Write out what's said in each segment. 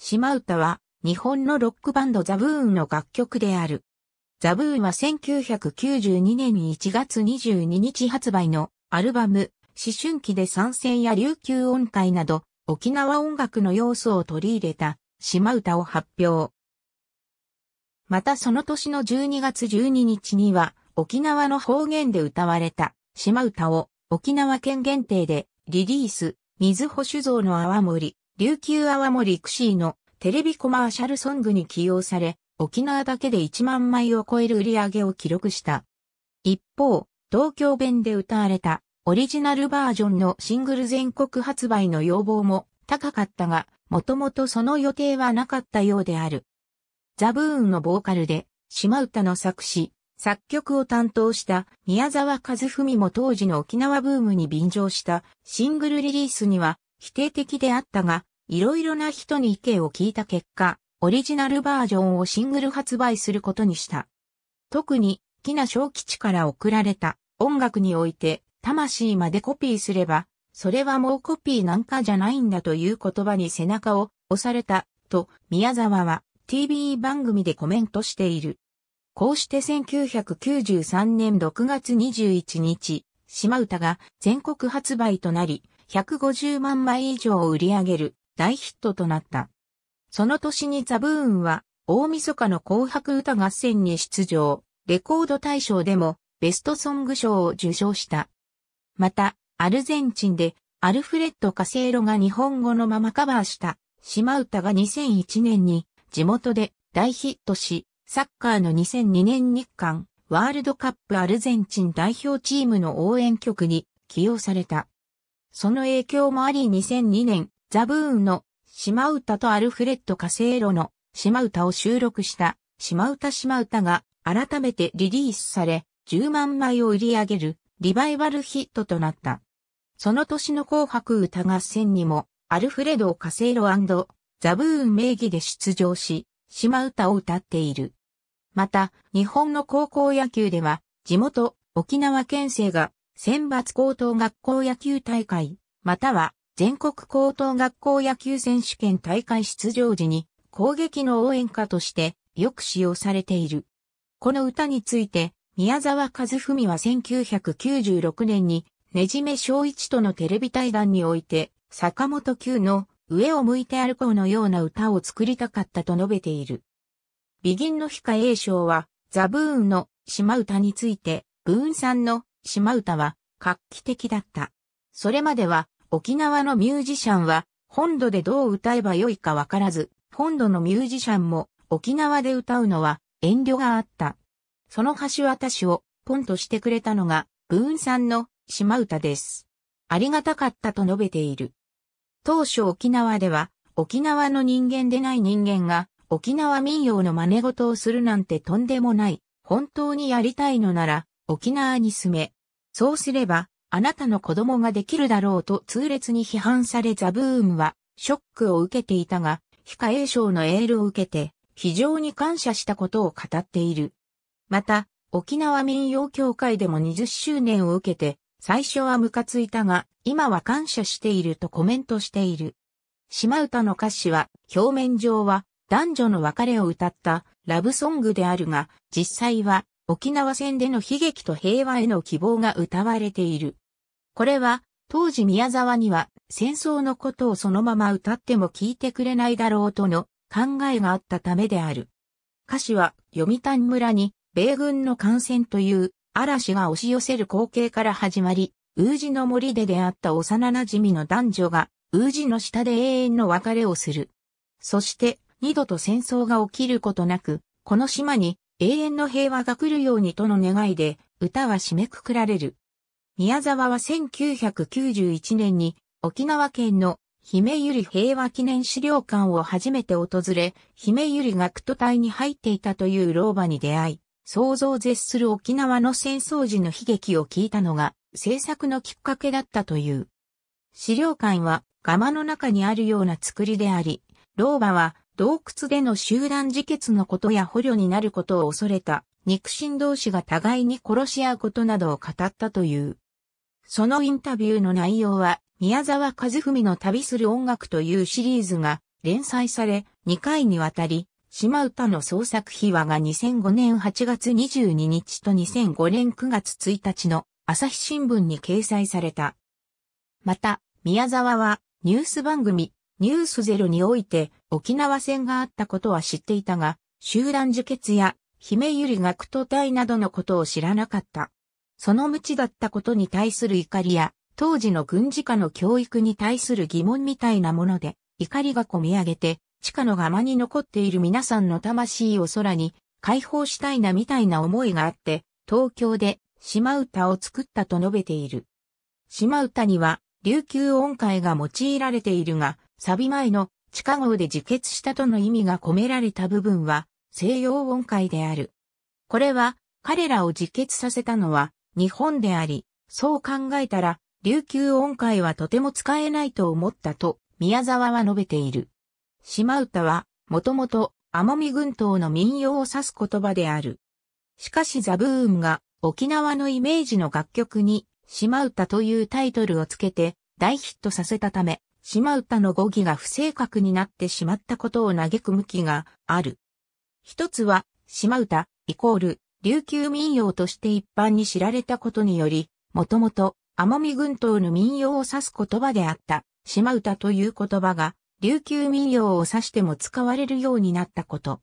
島唄は日本のロックバンドザブーンの楽曲である。ザブーンは1992年1月22日発売のアルバム、思春期で参戦や琉球音階など沖縄音楽の要素を取り入れた島唄を発表。またその年の12月12日には沖縄の方言で歌われた島唄を沖縄県限定でリリース、水保酒造の泡盛、琉球泡盛クシーのテレビコマーシャルソングに起用され、沖縄だけで1万枚を超える売り上げを記録した。一方、東京弁で歌われたオリジナルバージョンのシングル全国発売の要望も高かったが、もともとその予定はなかったようである。ザブーンのボーカルで、島唄の作詞、作曲を担当した宮沢和文も当時の沖縄ブームに便乗したシングルリリースには否定的であったが、いろいろな人に意見を聞いた結果、オリジナルバージョンをシングル発売することにした。特に、木名小吉から送られた音楽において、魂までコピーすれば、それはもうコピーなんかじゃないんだという言葉に背中を押された、と宮沢は TV 番組でコメントしている。こうして1993年6月21日、島唄が全国発売となり、150万枚以上を売り上げる大ヒットとなった。その年にザブーンは大晦日の紅白歌合戦に出場、レコード大賞でもベストソング賞を受賞した。また、アルゼンチンでアルフレッド・カセーロが日本語のままカバーした島唄が2001年に地元で大ヒットし、サッカーの2002年日韓ワールドカップアルゼンチン代表チームの応援曲に起用された。その影響もあり2002年ザブーンの島唄とアルフレッド・カセーロの島唄を収録した島唄島唄が改めてリリースされ10万枚を売り上げるリバイバルヒットとなった。その年の紅白歌合戦にもアルフレド・カセーロザブーン名義で出場し島唄を歌っている。また日本の高校野球では地元沖縄県政が選抜高等学校野球大会または全国高等学校野球選手権大会出場時に攻撃の応援歌としてよく使用されている。この歌について宮沢和文は1996年にねじめ正一とのテレビ対談において坂本九の上を向いて歩こうのような歌を作りたかったと述べている。ビギンの日か英章はザブーンの島唄についてブーンさんの島唄は画期的だった。それまでは沖縄のミュージシャンは本土でどう歌えばよいかわからず、本土のミュージシャンも沖縄で歌うのは遠慮があった。その橋渡しをポンとしてくれたのが、ブーンさんの島唄です。ありがたかったと述べている。当初沖縄では、沖縄の人間でない人間が沖縄民謡の真似事をするなんてとんでもない。本当にやりたいのなら沖縄に住め。そうすればあなたの子供ができるだろうと痛烈に批判されザブームはショックを受けていたが、非課栄賞のエールを受けて非常に感謝したことを語っている。また、沖縄民謡協会でも20周年を受けて、最初はムカついたが、今は感謝しているとコメントしている。島唄の歌詞は、表面上は男女の別れを歌ったラブソングであるが、実際は沖縄戦での悲劇と平和への希望が歌われている。これは、当時宮沢には戦争のことをそのまま歌っても聞いてくれないだろうとの考えがあったためである。歌詞は読谷村に米軍の艦船という嵐が押し寄せる光景から始まり、ウージの森で出会った幼馴染の男女が、ウージの下で永遠の別れをする。そして、二度と戦争が起きることなく、この島に永遠の平和が来るようにとの願いで、歌は締めくくられる。宮沢は1991年に沖縄県の姫ゆり平和記念資料館を初めて訪れ、姫ゆり学徒隊に入っていたという老婆に出会い、想像を絶する沖縄の戦争時の悲劇を聞いたのが制作のきっかけだったという。資料館は釜の中にあるような作りであり、老婆は洞窟での集団自決のことや捕虜になることを恐れた、肉親同士が互いに殺し合うことなどを語ったという。そのインタビューの内容は、宮沢和文の旅する音楽というシリーズが連載され、2回にわたり、島唄の創作秘話が2005年8月22日と2005年9月1日の朝日新聞に掲載された。また、宮沢はニュース番組、ニュースゼロにおいて、沖縄戦があったことは知っていたが、集団受決や、姫ゆり学徒隊などのことを知らなかった。その無知だったことに対する怒りや、当時の軍事家の教育に対する疑問みたいなもので、怒りがこみ上げて、地下の釜に残っている皆さんの魂を空に解放したいなみたいな思いがあって、東京で島唄を作ったと述べている。島唄には琉球音階が用いられているが、サビ前の地下号で自決したとの意味が込められた部分は西洋音階である。これは彼らを自決させたのは日本であり、そう考えたら琉球音階はとても使えないと思ったと宮沢は述べている。島唄はもともと奄美群島の民謡を指す言葉である。しかしザブーンが沖縄のイメージの楽曲に島唄というタイトルをつけて大ヒットさせたため、島唄の語義が不正確になってしまったことを嘆く向きがある。一つは、島唄、イコール、琉球民謡として一般に知られたことにより、もともと、奄美群島の民謡を指す言葉であった、島唄という言葉が、琉球民謡を指しても使われるようになったこと。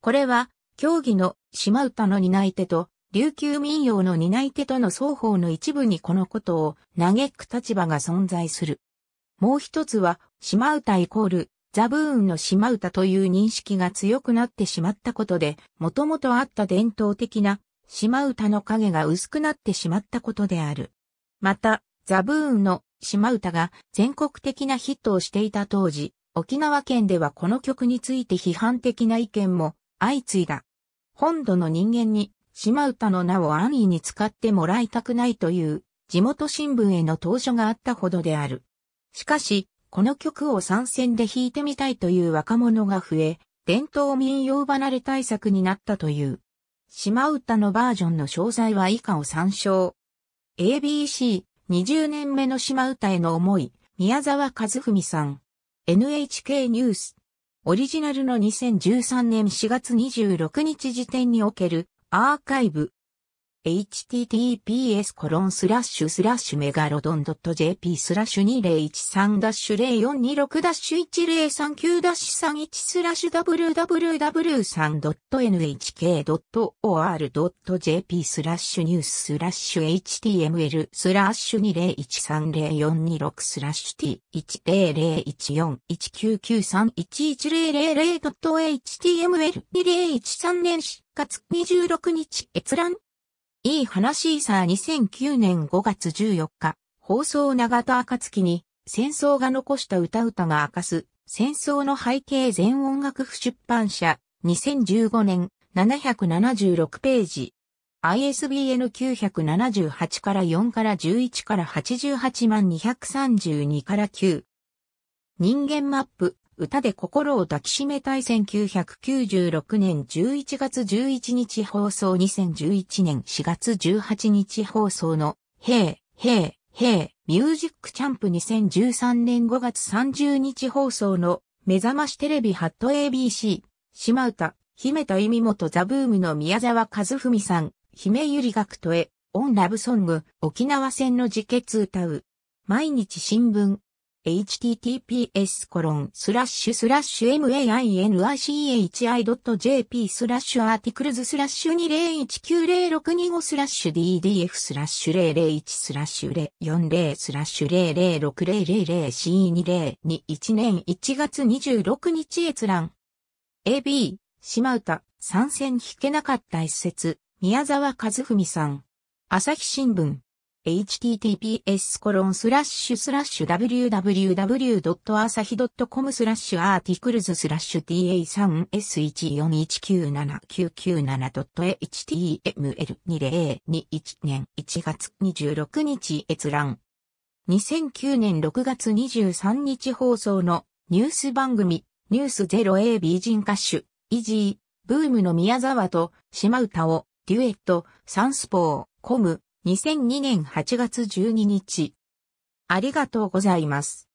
これは、競技の島唄の担い手と、琉球民謡の担い手との双方の一部にこのことを嘆く立場が存在する。もう一つは、島唄イコール、ザブーンの島唄という認識が強くなってしまったことで、もともとあった伝統的な島唄の影が薄くなってしまったことである。また、ザブーンの島唄が全国的なヒットをしていた当時、沖縄県ではこの曲について批判的な意見も相次いだ。本土の人間に島唄の名を安易に使ってもらいたくないという地元新聞への投書があったほどである。しかし、この曲を参戦で弾いてみたいという若者が増え、伝統民謡離れ対策になったという。島唄のバージョンの詳細は以下を参照。ABC20 年目の島唄への思い、宮沢和文さん。NHK ニュース。オリジナルの2013年4月26日時点におけるアーカイブ。https コロンスラッシュスラッシュメガロドン .jp スラッシュ2013-0426-1039-31スラッシュ www3.nhk.or.jp スラッシュニューススラッシュ html スラッシュ2013-0426スラッシュ t1001419931100.html2013 年4月26日閲覧いい話イさー2009年5月14日、放送長田暁に、戦争が残した歌歌が明かす、戦争の背景全音楽譜出版社、2015年、776ページ。ISBN 978から4から11から88万232から9。人間マップ、歌で心を抱きしめたい1996年11月11日放送2011年4月18日放送の、へい、へい、へい、ミュージックチャンプ2013年5月30日放送の、目覚ましテレビハット ABC、島唄、姫田意味元ザブームの宮沢和文さん、姫ゆり学徒へ、オンラブソング、沖縄戦の自決歌う。毎日新聞、https コロンスラッシュスラッシュ mainichi.jp スラッシュアーティクルズスラッシュ2019065スラッシュ ddf スラッシュ001スラッシュ040スラッシュ00600 C2021 年1月26日閲覧 AB 島唄参戦引けなかった一節宮沢和文さん朝日新聞 https www.asahi.com スラッシュアーティクルズスラッシュ t a 3 s 1 4 1 9 7 9 9 7 h t m l 2 0 2 1年1月26日閲覧2009年6月23日放送のニュース番組ニュース 0A 美人歌手イジーブームの宮沢と島唄をデュエットサンスポーコム2002年8月12日。ありがとうございます。